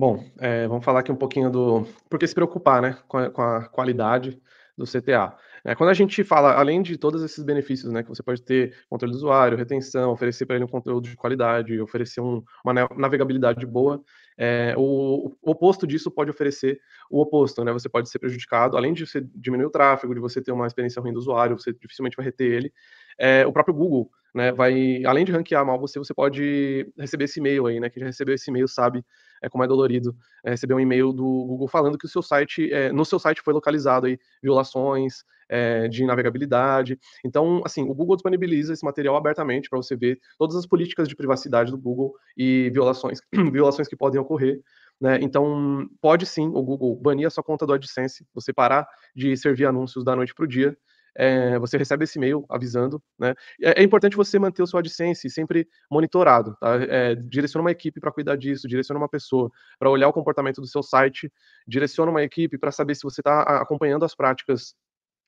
Bom, é, vamos falar aqui um pouquinho do. Por que se preocupar né, com, a, com a qualidade do CTA? É, quando a gente fala, além de todos esses benefícios, né, que você pode ter controle do usuário, retenção, oferecer para ele um conteúdo de qualidade, oferecer um, uma navegabilidade boa, é, o, o, oposto disso pode oferecer o oposto, né? Você pode ser prejudicado, além de você diminuir o tráfego, de você ter uma experiência ruim do usuário, você dificilmente vai reter ele. É, o próprio Google né, vai, além de ranquear mal você, você pode receber esse e-mail aí, né, quem já recebeu esse e-mail sabe é, como é dolorido, é, receber um e-mail do Google falando que o seu site, é, no seu site foi localizado aí violações é, de navegabilidade, então, assim, o Google disponibiliza esse material abertamente para você ver todas as políticas de privacidade do Google e violações, violações que podem ocorrer, né? Então, pode sim o Google banir a sua conta do AdSense, você parar de servir anúncios da noite para o dia, é, você recebe esse e-mail avisando, né? É, é, importante você manter o seu AdSense sempre monitorado, tá? É, direciona uma equipe para cuidar disso, direciona uma pessoa para olhar o comportamento do seu site, direciona uma equipe para saber se você está acompanhando as práticas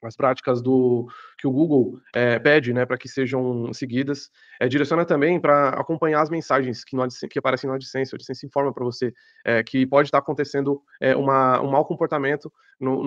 as práticas do que o Google é, pede né, para que sejam seguidas, é, direciona também para acompanhar as mensagens que, no, que aparecem na AdSense. O AdSense informa para você é, que pode estar acontecendo uma, um mau comportamento no,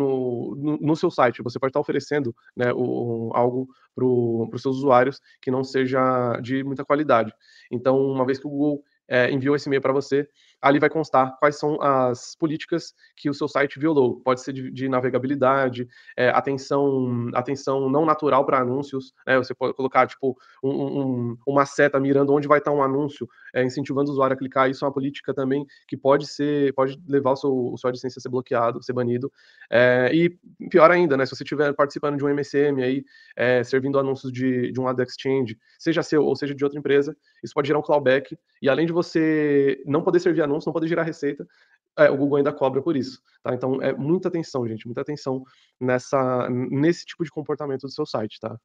no, no, seu site. Você pode estar oferecendo né, o, algo para os seus usuários que não seja de muita qualidade. Então, uma vez que o Google é, enviou esse e-mail para você, ali vai constar quais são as políticas que o seu site violou. Pode ser de, de navegabilidade, é, atenção, atenção não natural para anúncios. Né? Você pode colocar tipo um, um, uma seta mirando onde vai estar tá um anúncio, é, incentivando o usuário a clicar. Isso é uma política também que pode ser, pode levar o seu, o seu licença a ser bloqueado, ser banido. É, e pior ainda, né? Se você estiver participando de um MCM aí, é, servindo anúncios de, de um ad exchange, seja seu ou seja de outra empresa, isso pode gerar um clawback. E além de você você não poder servir anúncio, não poder gerar receita, é, o Google ainda cobra por isso. Tá? Então é muita atenção, gente, muita atenção nessa, nesse tipo de comportamento do seu site, tá?